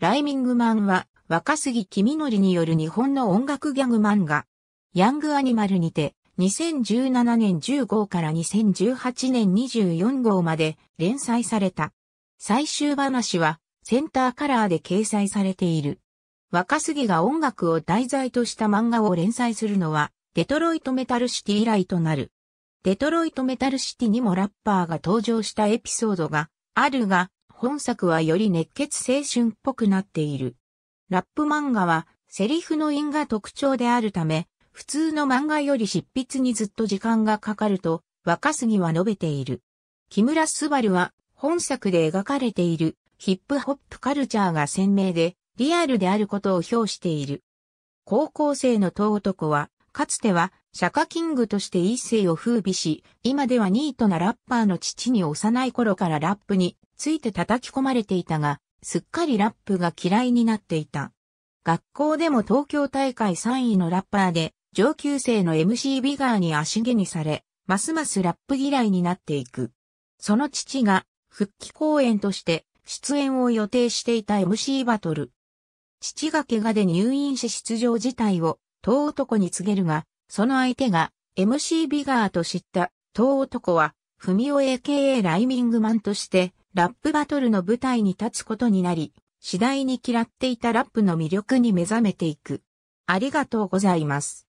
ライミングマンは若杉君則による日本の音楽ギャグ漫画。ヤングアニマルにて2017年10号から2018年24号まで連載された。最終話はセンターカラーで掲載されている。若杉が音楽を題材とした漫画を連載するのはデトロイトメタルシティ以来となる。デトロイトメタルシティにもラッパーが登場したエピソードがあるが、本作はより熱血青春っぽくなっている。ラップ漫画はセリフの韻が特徴であるため、普通の漫画より執筆にずっと時間がかかると若杉は述べている。木村すばるは本作で描かれているヒップホップカルチャーが鮮明でリアルであることを表している。高校生の東男はかつてはシャカキングとして一世を風靡し、今ではニートなラッパーの父に幼い頃からラップについて叩き込まれていたが、すっかりラップが嫌いになっていた。学校でも東京大会3位のラッパーで、上級生の MC ビガーに足毛にされ、ますますラップ嫌いになっていく。その父が、復帰公演として、出演を予定していた MC バトル。父が怪我で入院し出場自体を、当男に告げるが、その相手が、MC ビガーと知った、当男は、文雄 AKA ライミングマンとして、ラップバトルの舞台に立つことになり、次第に嫌っていたラップの魅力に目覚めていく。ありがとうございます。